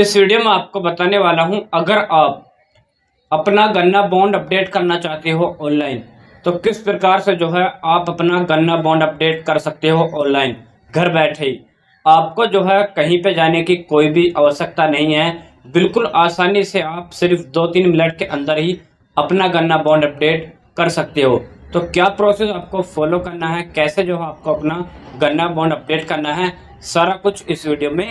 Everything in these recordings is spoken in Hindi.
इस वीडियो में आपको बताने वाला हूं अगर आप अपना गन्ना बॉन्ड अपडेट करना चाहते हो ऑनलाइन तो किस प्रकार से जो है आप अपना गन्ना बॉन्ड अपडेट कर सकते हो ऑनलाइन घर बैठे ही आपको जो है कहीं पे जाने की कोई भी आवश्यकता नहीं है बिल्कुल आसानी से आप सिर्फ दो तीन मिनट के अंदर ही अपना गन्ना बॉन्ड अपडेट कर सकते हो तो क्या प्रोसेस आपको फॉलो करना है कैसे जो है आपको अपना गन्ना बॉन्ड अपडेट करना है सारा कुछ इस वीडियो में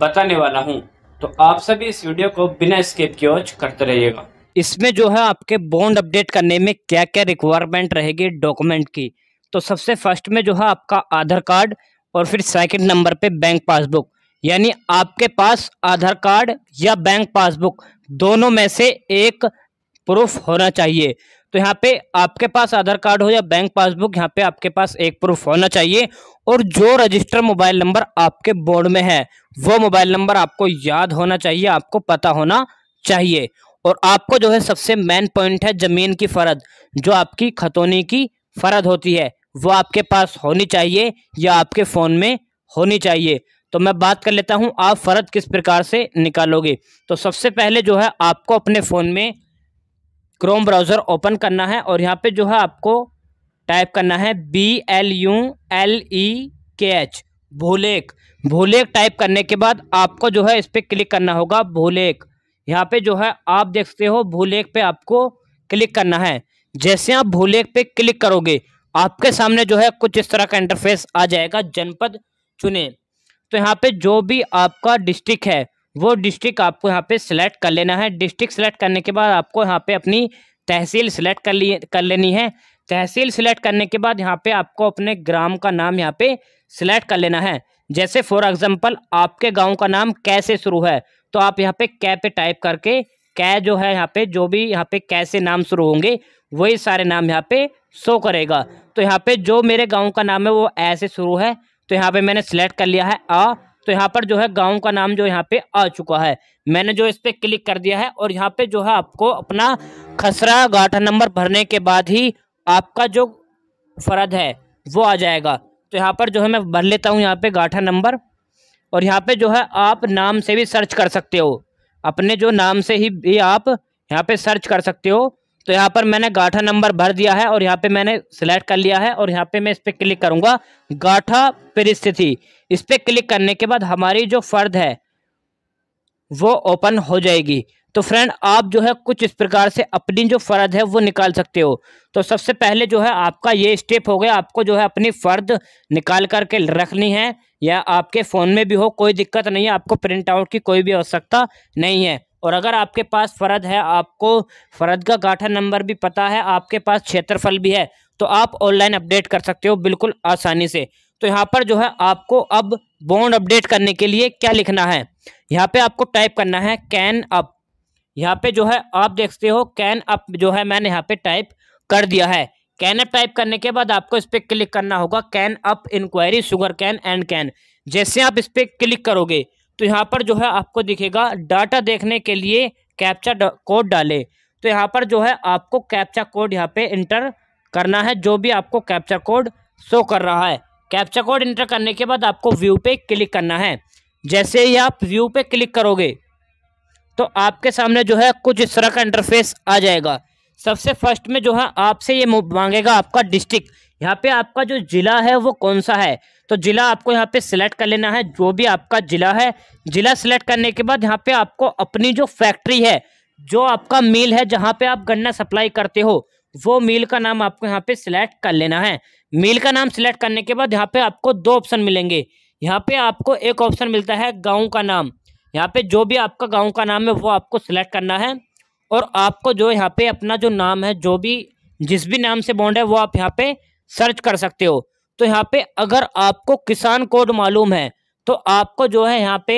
बताने वाला हूँ तो आप सभी इस वीडियो को बिना स्किप के वॉच करते रहिएगा इसमें जो है आपके बॉन्ड अपडेट करने में क्या क्या रिक्वायरमेंट रहेगी डॉक्यूमेंट की तो सबसे फर्स्ट में जो है आपका आधार कार्ड और फिर सेकंड नंबर पे बैंक पासबुक यानी आपके पास आधार कार्ड या बैंक पासबुक दोनों में से एक प्रूफ होना चाहिए तो यहाँ पे आपके पास आधार कार्ड हो या बैंक पासबुक यहाँ पे आपके पास एक प्रूफ होना चाहिए और जो रजिस्टर मोबाइल नंबर आपके बोर्ड में है वो मोबाइल नंबर आपको याद होना चाहिए आपको पता होना चाहिए और आपको जो है सबसे मेन पॉइंट है ज़मीन की फ़रद जो आपकी खतौनी की फ़रद होती है वो आपके पास होनी चाहिए या आपके फ़ोन में होनी चाहिए तो मैं बात कर लेता हूँ आप फ़रद किस प्रकार से निकालोगे तो सबसे पहले जो है आपको अपने फ़ोन में क्रोम ब्राउज़र ओपन करना है और यहाँ पे जो है आपको टाइप करना है B L U L E K H भोलेक भूलेख type करने के बाद आपको जो है इस पर क्लिक करना होगा भोलेख यहाँ पे जो है आप देख सकते हो भूलेख पे आपको क्लिक करना है जैसे आप भूलेख पे क्लिक करोगे आपके सामने जो है कुछ इस तरह का इंटरफेस आ जाएगा जनपद चुने तो यहाँ पे जो भी आपका डिस्ट्रिक्ट है वो डिस्ट्रिक्ट आपको यहाँ पे सिलेक्ट कर लेना है डिस्ट्रिक्ट सिलेक्ट करने के बाद आपको यहाँ पे अपनी तहसील सिलेक्ट कर लिए कर लेनी है तहसील सिलेक्ट करने के बाद यहाँ पे आपको अपने ग्राम का नाम यहाँ पे सिलेक्ट कर लेना है जैसे फॉर एग्जांपल आपके गांव का नाम कैसे शुरू है तो आप यहाँ पे कै पे टाइप करके कै जो है यहाँ पे जो भी यहाँ पे कैसे नाम शुरू होंगे वही सारे नाम यहाँ पे शो करेगा तो यहाँ पे जो मेरे गाँव का नाम है वो ऐसे शुरू है तो यहाँ पे मैंने सिलेक्ट कर लिया है आ तो यहाँ पर जो है गांव का नाम जो यहाँ पे आ चुका है मैंने जो इस पर क्लिक कर दिया है और यहाँ पे जो है आपको अपना खसरा गाठा नंबर भरने के बाद ही आपका जो फर्द है वो आ जाएगा तो यहाँ पर जो है मैं भर लेता हूँ यहाँ पे गाठा नंबर और यहाँ पे जो है आप नाम से भी सर्च कर सकते हो अपने जो नाम से ही भी आप यहाँ पे सर्च कर सकते हो तो यहाँ पर मैंने गाठा नंबर भर दिया है और यहाँ पे मैंने सिलेक्ट कर लिया है और यहाँ पे मैं इस पर क्लिक करूँगा गाठा परिस्थिति इस पर क्लिक करने के बाद हमारी जो फर्द है वो ओपन हो जाएगी तो फ्रेंड आप जो है कुछ इस प्रकार से अपनी जो फ़र्द है वो निकाल सकते हो तो सबसे पहले जो है आपका ये स्टेप हो गया आपको जो है अपनी फ़र्द निकाल करके रखनी है या आपके फ़ोन में भी हो कोई दिक्कत नहीं है आपको प्रिंट आउट की कोई भी आवश्यकता नहीं है और अगर आपके पास फ़रद है आपको फर्द का गाठा नंबर भी पता है आपके पास क्षेत्रफल भी है तो आप ऑनलाइन अपडेट कर सकते हो बिल्कुल आसानी से तो यहाँ पर जो है आपको अब बॉन्ड अपडेट करने के लिए क्या लिखना है यहाँ पे आपको टाइप करना है कैन अप यहाँ पे जो है आप देखते हो कैन अप जो है मैंने यहाँ पे टाइप कर दिया है कैन अप टाइप करने के बाद आपको इस पर क्लिक करना होगा cane up inquiry sugar cane and cane जैसे आप इस पर क्लिक करोगे तो यहाँ पर जो है आपको दिखेगा डाटा देखने के लिए कैप्चा कोड डाले तो यहाँ पर जो है आपको कैप्चा कोड यहाँ पे इंटर करना है जो भी आपको कैप्चा कोड शो कर रहा है कैप्चा कोड इंटर करने के बाद आपको व्यू पे क्लिक करना है जैसे ही आप व्यू पे क्लिक करोगे तो आपके सामने जो है कुछ इस तरह का इंटरफेस आ जाएगा सबसे फर्स्ट में जो है आपसे ये मांगेगा आपका डिस्ट्रिक्ट यहाँ पे आपका जो ज़िला है वो कौन सा है तो ज़िला आपको यहाँ पे सिलेक्ट कर लेना है जो भी आपका ज़िला है ज़िला सिलेक्ट करने के बाद यहाँ पे आपको अपनी जो फैक्ट्री है जो आपका मिल है जहाँ पे आप गन्ना सप्लाई करते हो वो मिल का नाम आपको यहाँ पे सिलेक्ट कर लेना है मिल का नाम सिलेक्ट करने के बाद यहाँ पे आपको दो ऑप्शन मिलेंगे यहाँ पे आपको एक ऑप्शन मिलता है गाँव का नाम यहाँ पे जो भी आपका गाँव का नाम है वो आपको सिलेक्ट करना है और आपको जो यहाँ पे अपना जो नाम है जो भी जिस भी नाम से बॉन्ड है वो आप यहाँ पे सर्च कर सकते हो तो यहाँ पे अगर आपको किसान कोड मालूम है तो आपको जो है यहाँ पे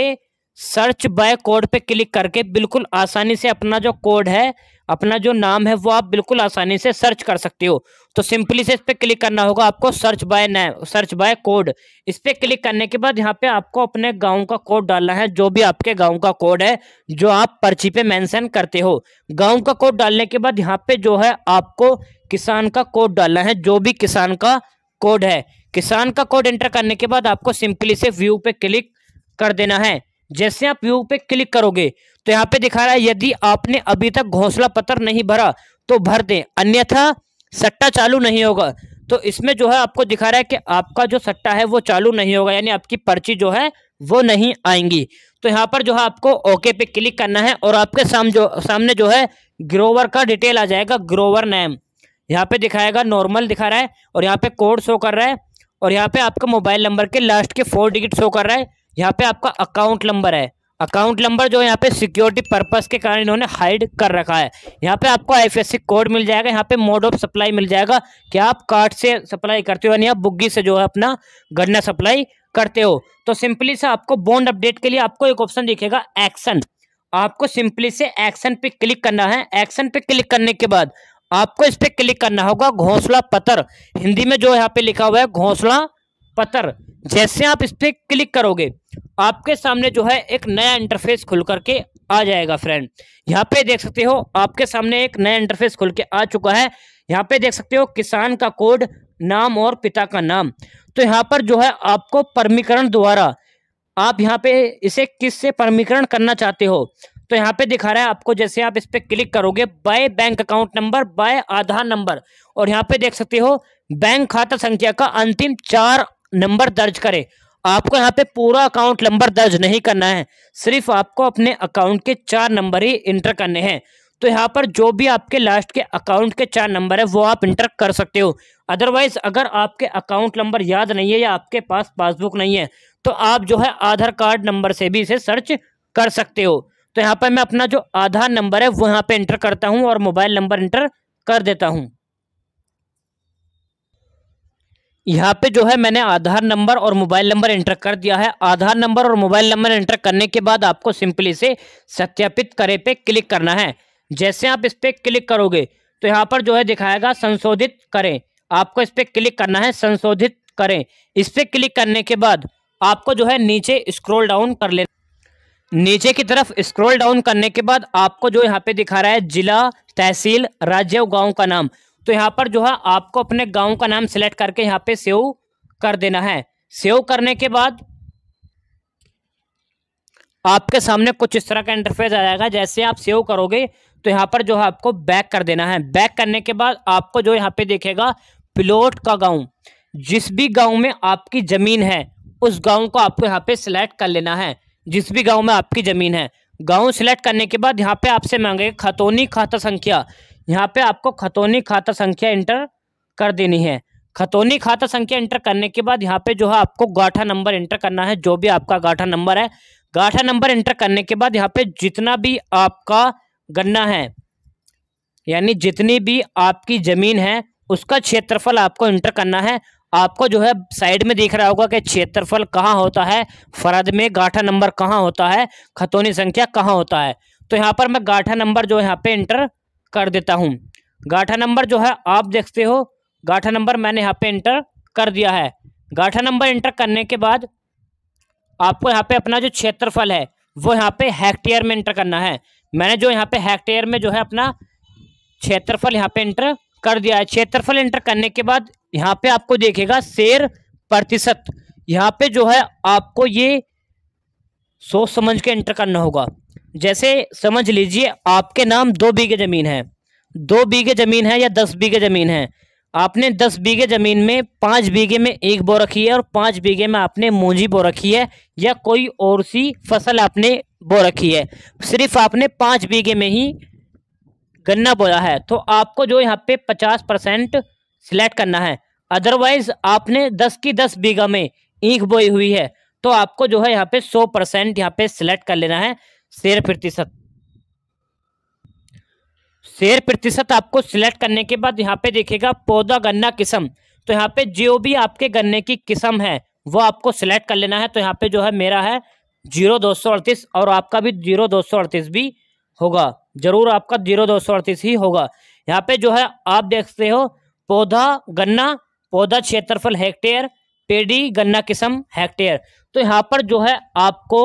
सर्च बाय कोड पे क्लिक करके बिल्कुल आसानी से अपना जो कोड है अपना जो नाम है वो आप बिल्कुल आसानी से सर्च कर सकते हो तो सिंपली से इस पर क्लिक करना होगा आपको search by search by code इस पर क्लिक करने के बाद यहाँ पे आपको अपने गांव का कोड डालना है जो भी आपके गांव का कोड है जो आप पर्ची पे मेंशन करते हो गांव का कोड डालने के बाद यहाँ पे जो है आपको किसान का कोड डालना है जो भी किसान का कोड है किसान का कोड एंटर करने के बाद आपको सिंपली से व्यू पे क्लिक कर देना है जैसे आप व्यू पे क्लिक करोगे तो यहाँ पे दिखा रहा है यदि आपने अभी तक घोसला पत्र नहीं भरा तो भर दें अन्यथा सट्टा चालू नहीं होगा तो इसमें जो है आपको दिखा रहा है कि आपका जो सट्टा है वो चालू नहीं होगा यानी आपकी पर्ची जो है वो नहीं आएंगी तो यहाँ पर जो है आपको ओके पे क्लिक करना है और आपके साम जो सामने जो है ग्रोवर का डिटेल आ जाएगा ग्रोवर नेम यहाँ पे दिखाएगा नॉर्मल दिखा रहा है और यहाँ पे कोड शो कर रहा है और यहाँ पे आपका मोबाइल नंबर के लास्ट के फोर डिजिट शो कर रहा है यहाँ पे आपका अकाउंट नंबर है अकाउंट नंबर जो यहाँ पे सिक्योरिटी पर्पस के कारण इन्होंने हाइड कर रखा है यहाँ पे आपको आईएफएससी कोड मिल जाएगा यहाँ पे मोड ऑफ सप्लाई मिल जाएगा कि आप कार्ड से सप्लाई करते हो यानी आप बुग्गी से जो है अपना गन्ना सप्लाई करते हो तो सिंपली से आपको बॉन्ड अपडेट के लिए आपको एक ऑप्शन दिखेगा एक्शन आपको सिंपली से एक्शन पे क्लिक करना है एक्शन पे क्लिक करने के बाद आपको इस पर क्लिक करना होगा घोंसला पत्र हिंदी में जो यहाँ पे लिखा हुआ है घोंसला पत्र जैसे आप इस पर क्लिक करोगे आपके सामने जो है एक नया इंटरफेस खुल करके आ जाएगा फ्रेंड यहाँ पे देख सकते हो आपके सामने एक नया इंटरफेस खुल के आ चुका है यहाँ पे देख सकते हो किसान का कोड नाम और पिता का नाम तो यहाँ पर जो है आपको परमीकरण द्वारा आप यहाँ पे इसे किस से परमीकरण करना चाहते हो तो यहाँ पे दिखा रहा है आपको जैसे आप इस पर क्लिक करोगे by bank account number by Aadhaar number और यहाँ पे देख सकते हो बैंक खाता संख्या का अंतिम चार नंबर दर्ज करें आपको यहाँ पे पूरा अकाउंट नंबर दर्ज नहीं करना है सिर्फ आपको अपने अकाउंट के चार नंबर ही इंटर करने हैं तो यहाँ पर जो भी आपके लास्ट के अकाउंट के चार नंबर है वो आप इंटर कर सकते हो अदरवाइज अगर आपके अकाउंट नंबर याद नहीं है या आपके पास पासबुक नहीं है तो आप जो है आधार कार्ड नंबर से भी इसे सर्च कर सकते हो तो यहाँ पर मैं अपना जो आधार नंबर है वो यहाँ पर इंटर करता हूँ और मोबाइल नंबर इंटर कर देता हूँ यहाँ पे जो है मैंने आधार नंबर और मोबाइल नंबर एंटर कर दिया है आधार नंबर और मोबाइल नंबर एंटर करने के बाद आपको सिंपली से सत्यापित करे पे क्लिक करना है जैसे आप इस पर क्लिक करोगे तो यहाँ पर जो है दिखाएगा संशोधित करें आपको इस पर क्लिक करना है संशोधित करें इस पर क्लिक करने के बाद आपको जो है नीचे स्क्रोल डाउन कर ले नीचे की तरफ स्क्रोल डाउन करने के बाद आपको जो यहाँ पे दिखा रहा है जिला तहसील राज्य और गांव का नाम तो यहाँ पर जो है आपको अपने गांव का नाम सेलेक्ट करके यहाँ पे सेव कर देना है सेव करने के बाद आपके सामने कुछ इस तरह का इंटरफेस आ जाएगा जैसे आप सेव करोगे तो यहाँ पर जो है आपको बैक कर देना है बैक करने के बाद आपको जो यहाँ पे देखेगा प्लॉट का गांव जिस भी गांव में आपकी ज़मीन है उस गांव को आपको यहाँ पे सिलेक्ट कर लेना है जिस भी गांव में आपकी ज़मीन है गांव सिलेक्ट करने के बाद यहाँ पे आपसे मांगेगा खतौनी खाता संख्या यहाँ पे आपको खतौनी खाता संख्या इंटर कर देनी है खतौनी खाता संख्या इंटर करने के बाद यहाँ पे जो है आपको गाठा नंबर इंटर करना है जो भी आपका गाठा नंबर है गाठा नंबर इंटर करने के बाद यहाँ पे जितना भी आपका गन्ना है यानी जितनी भी आपकी ज़मीन है उसका क्षेत्रफल आपको इंटर करना है आपको जो है साइड में देख रहा होगा कि क्षेत्रफल कहाँ होता है फरद में गाठा नंबर कहाँ होता है खतौनी संख्या कहाँ होता है तो यहाँ पर मैं गाठा नंबर जो यहाँ पे इंटर कर देता हूँ गाठा नंबर जो है आप देखते हो गाठा नंबर मैंने यहाँ पे इंटर कर दिया है गाठा नंबर इंटर करने के बाद आपको यहाँ पे अपना जो क्षेत्रफल है वो यहाँ पे हेक्टेयर में इंटर करना है मैंने जो यहाँ पे हेक्टेयर में जो है अपना क्षेत्रफल यहाँ पे इंटर कर दिया है क्षेत्रफल इंटर करने के बाद यहाँ पे आपको देखेगा शेर प्रतिशत यहाँ पे जो है आपको ये सोच समझ के इंटर करना होगा जैसे समझ लीजिए आपके नाम दो बीघे ज़मीन है दो बीघे ज़मीन है या दस बीघे ज़मीन है आपने दस बीघे ज़मीन में पाँच बीघे में एक बो रखी है और पाँच बीघे में आपने मूंजी बो रखी है या कोई और सी फसल आपने बो रखी है सिर्फ आपने पाँच बीघे में ही गन्ना बोया है तो आपको जो यहाँ पे पचास परसेंट सिलेक्ट करना है अदरवाइज आपने दस की दस बीघा में ईख बोई हुई है तो आपको जो है यहाँ पे सौ परसेंट यहाँ पे सिलेक्ट कर लेना है शेयर प्रतिशत शेयर प्रतिशत आपको सिलेक्ट करने के बाद यहाँ पे देखेगा पौधा गन्ना किस्म तो यहाँ पे जो भी आपके गन्ने की किस्म है वो आपको सिलेक्ट कर लेना है तो यहाँ पे जो है मेरा है जीरो दो सौ अड़तीस और आपका भी जीरो दो सौ अड़तीस भी होगा जरूर आपका जीरो दो सौ अड़तीस ही होगा यहाँ पे जो है आप देखते हो पौधा गन्ना पौधा क्षेत्रफल हेक्टेयर पेडी गन्ना किस्म हेक्टेयर तो यहाँ पर जो है आपको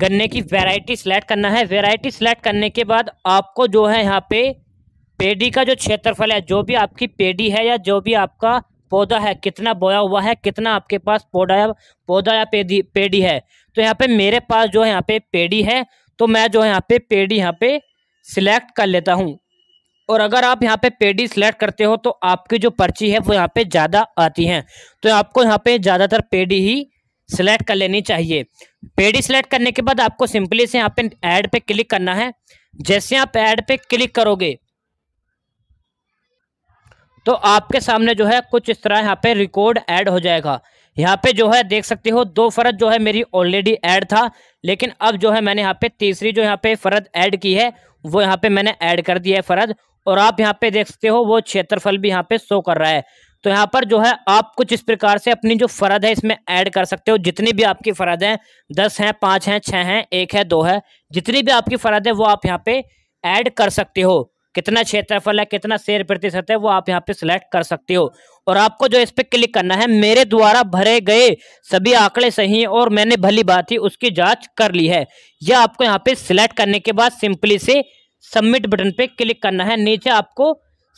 गन्ने की वैरायटी सेलेक्ट करना है वैरायटी सेलेक्ट करने के बाद आपको जो है यहाँ पे पेडी का जो क्षेत्रफल है जो भी आपकी पेडी है या जो भी आपका पौधा है कितना बोया हुआ है कितना आपके पास पौधा या पौधा या पेडी पेडी है तो यहाँ पे मेरे पास जो है यहाँ पे पेडी है तो मैं जो है यहाँ पे पेडी यहाँ पे सिलेक्ट कर लेता हूँ और अगर आप यहाँ पे पेडी सिलेक्ट करते हो तो आपकी जो पर्ची है वो यहाँ पे ज़्यादा आती हैं तो आपको यहाँ पे ज़्यादातर पेडी ही सिलेक्ट कर लेनी चाहिए पेडी सिलेक्ट करने के बाद आपको सिंपली से यहाँ पे ऐड पे क्लिक करना है जैसे आप ऐड पे क्लिक करोगे तो आपके सामने जो है कुछ इस तरह यहाँ पे रिकॉर्ड ऐड हो जाएगा यहाँ पे जो है देख सकते हो दो फर्द जो है मेरी ऑलरेडी ऐड था लेकिन अब जो है मैंने यहाँ पे तीसरी जो यहाँ पे फर्द ऐड की है वो यहाँ पे मैंने ऐड कर दिया है फर्द और आप यहाँ पे देख सकते हो वो क्षेत्रफल भी यहाँ पे शो कर रहा है तो यहाँ पर जो है आप कुछ इस प्रकार से अपनी जो फरद है इसमें ऐड कर सकते हो जितनी भी आपकी फरद है दस हैं पाँच हैं छः हैं एक है दो है जितनी भी आपकी फरद है वो आप यहाँ पे ऐड कर सकते हो कितना क्षेत्रफल है कितना शेयर प्रतिशत है वो आप यहाँ पे सिलेक्ट कर सकते हो और आपको जो इस पर क्लिक करना है मेरे द्वारा भरे गए सभी आंकड़े सही और मैंने भली बात ही उसकी जांच कर ली है यह आपको यहाँ पे सिलेक्ट करने के बाद सिंपली से सबमिट बटन पे क्लिक करना है नीचे आपको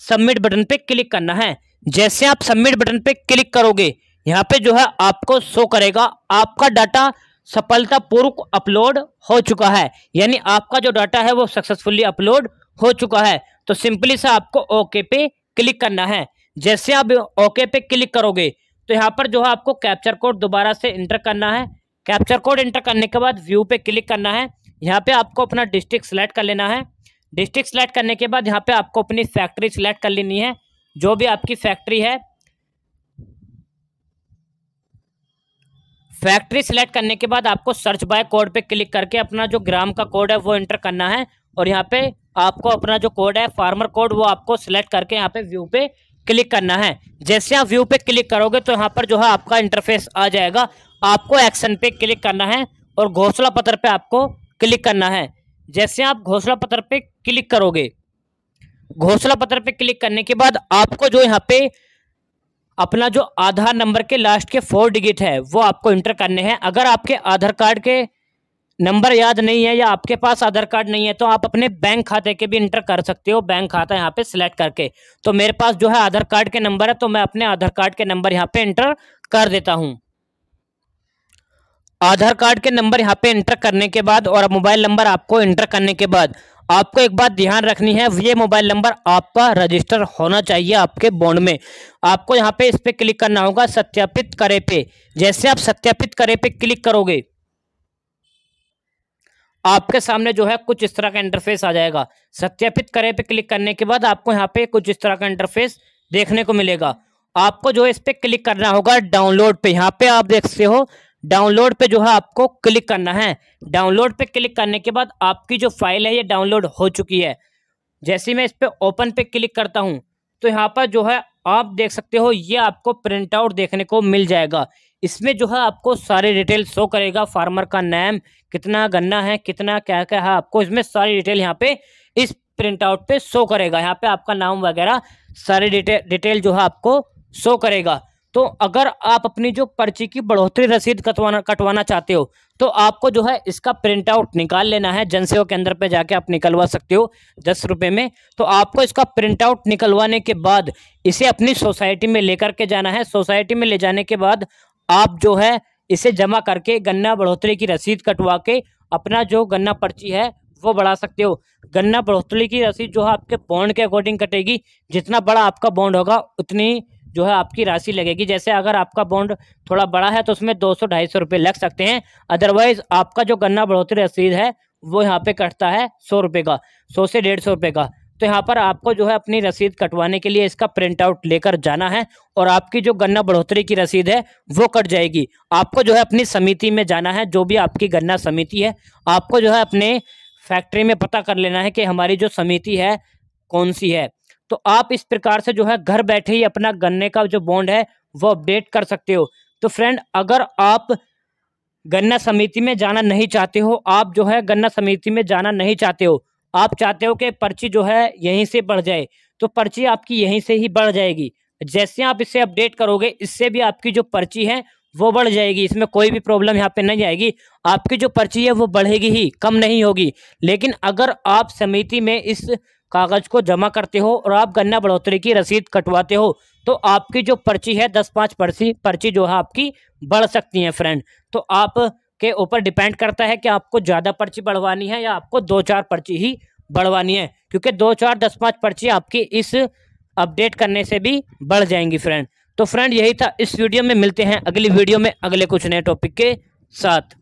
सबमिट बटन पे क्लिक करना है जैसे आप सबमिट बटन पे क्लिक करोगे यहाँ पे जो है आपको शो करेगा आपका डाटा सफलतापूर्वक अपलोड हो चुका है यानी आपका जो डाटा है वो सक्सेसफुली अपलोड हो चुका है तो सिंपली से आपको ओके पे क्लिक करना है जैसे आप ओके पे क्लिक करोगे तो यहाँ पर जो है आपको कैप्चर कोड दोबारा से इंटर करना है कैप्चर कोड इंटर करने के बाद व्यू पे क्लिक करना है यहाँ पे आपको अपना डिस्ट्रिक्ट सेलेक्ट कर लेना है डिस्ट्रिक्ट सेलेक्ट करने के बाद यहाँ पे आपको अपनी फैक्ट्री सेलेक्ट कर लेनी है जो भी आपकी फैक्ट्री है फैक्ट्री सिलेक्ट करने के बाद आपको सर्च बाय कोड पे क्लिक करके अपना जो ग्राम का कोड है वो एंटर करना है और यहाँ पे आपको अपना जो कोड है फार्मर कोड वो आपको सिलेक्ट करके यहाँ पे व्यू पे क्लिक करना है जैसे आप व्यू पे क्लिक करोगे तो यहाँ पर जो है आपका इंटरफेस आ जाएगा आपको एक्शन पे क्लिक करना है और घोसला पत्र पे आपको क्लिक करना है जैसे आप घोसला पत्र पे क्लिक करोगे घोषणा पत्र पे क्लिक करने के बाद आपको जो यहाँ पे अपना जो आधार नंबर के लास्ट के फोर डिजिट है वो आपको इंटर करने हैं अगर आपके आधार कार्ड के नंबर याद नहीं है या आपके पास आधार कार्ड नहीं है तो आप अपने बैंक खाते के भी इंटर कर सकते हो बैंक खाता यहाँ पे सिलेक्ट करके तो मेरे पास जो है आधार कार्ड के नंबर है तो मैं अपने आधार कार्ड के नंबर यहाँ पे इंटर कर देता हूँ आधार कार्ड के नंबर यहाँ पे इंटर करने के बाद और मोबाइल नंबर आपको इंटर करने के बाद आपको एक बात ध्यान रखनी है ये मोबाइल नंबर आपका रजिस्टर होना चाहिए आपके बॉन्ड में आपको यहाँ पे इस पर क्लिक करना होगा सत्यापित करे पे जैसे आप सत्यापित करे पे क्लिक करोगे आपके सामने जो है कुछ इस तरह का इंटरफेस आ जाएगा सत्यापित करे पे क्लिक करने के बाद आपको यहाँ पे कुछ इस तरह का इंटरफेस देखने को मिलेगा आपको जो इस पर क्लिक करना होगा डाउनलोड पे यहाँ पे आप देख सकते हो डाउनलोड पे जो है आपको क्लिक करना है डाउनलोड पे क्लिक करने के बाद आपकी जो फाइल है ये डाउनलोड हो चुकी है जैसे मैं इस पर ओपन पे क्लिक करता हूँ तो यहाँ पर जो है आप देख सकते हो ये आपको प्रिंट आउट देखने को मिल जाएगा इसमें जो है आपको सारे डिटेल शो करेगा फार्मर का नेम कितना गन्ना है कितना क्या क्या है आपको इसमें सारी डिटेल यहाँ पे इस प्रिंट आउट पे शो करेगा यहाँ पे आपका नाम वगैरह सारे डिटेल डिटेल जो है आपको शो करेगा तो अगर आप अपनी जो पर्ची की बढ़ोतरी रसीद कटवाना कटवाना चाहते हो तो आपको जो है इसका प्रिंट आउट निकाल लेना है जनसेवा केंद्र पे जाके आप निकलवा सकते हो दस रुपये में तो आपको इसका प्रिंट आउट निकलवाने के बाद इसे अपनी सोसाइटी में लेकर के जाना है सोसाइटी में ले जाने के बाद आप जो है इसे जमा करके गन्ना बढ़ोतरी की रसीद कटवा के अपना जो गन्ना पर्ची है वो बढ़ा सकते हो गन्ना बढ़ोतरी की रसीद जो है आपके बॉन्ड के अकॉर्डिंग कटेगी जितना बड़ा आपका बॉन्ड होगा उतनी जो है आपकी राशि लगेगी जैसे अगर आपका बॉन्ड थोड़ा बड़ा है तो उसमें दो सौ ढाई सौ रुपये लग सकते हैं अदरवाइज आपका जो गन्ना बढ़ोतरी रसीद है वो यहाँ पे कटता है सौ रुपये का सौ से डेढ़ सौ रुपये का तो यहाँ पर आपको जो है अपनी रसीद कटवाने के लिए इसका प्रिंट आउट लेकर जाना है और आपकी जो गन्ना बढ़ोतरी की रसीद है वो कट जाएगी आपको जो है अपनी समिति में जाना है जो भी आपकी गन्ना समिति है आपको जो है अपने फैक्ट्री में पता कर लेना है कि हमारी जो समिति है कौन सी है तो आप इस प्रकार से जो है घर बैठे ही अपना गन्ने का जो बॉन्ड है वो अपडेट कर सकते हो तो फ्रेंड अगर आप गन्ना समिति में जाना नहीं चाहते हो आप जो है गन्ना समिति में जाना नहीं चाहते हो आप चाहते हो कि पर्ची जो है यहीं से बढ़ जाए तो पर्ची आपकी यहीं से ही बढ़ जाएगी जैसे आप इसे अपडेट करोगे इससे भी आपकी जो पर्ची है वो बढ़ जाएगी इसमें कोई भी प्रॉब्लम यहाँ पे नहीं आएगी आपकी जो पर्ची है वो बढ़ेगी ही कम नहीं होगी लेकिन अगर आप समिति में इस कागज़ को जमा करते हो और आप गन्ना बढ़ोतरी की रसीद कटवाते हो तो आपकी जो पर्ची है दस पाँच पर्ची पर्ची जो है आपकी बढ़ सकती है फ्रेंड तो आप के ऊपर डिपेंड करता है कि आपको ज़्यादा पर्ची बढ़वानी है या आपको दो चार पर्ची ही बढ़वानी है क्योंकि दो चार दस पाँच पर्ची आपकी इस अपडेट करने से भी बढ़ जाएंगी फ्रेंड तो फ्रेंड यही था इस वीडियो में मिलते हैं अगली वीडियो में अगले कुछ नए टॉपिक के साथ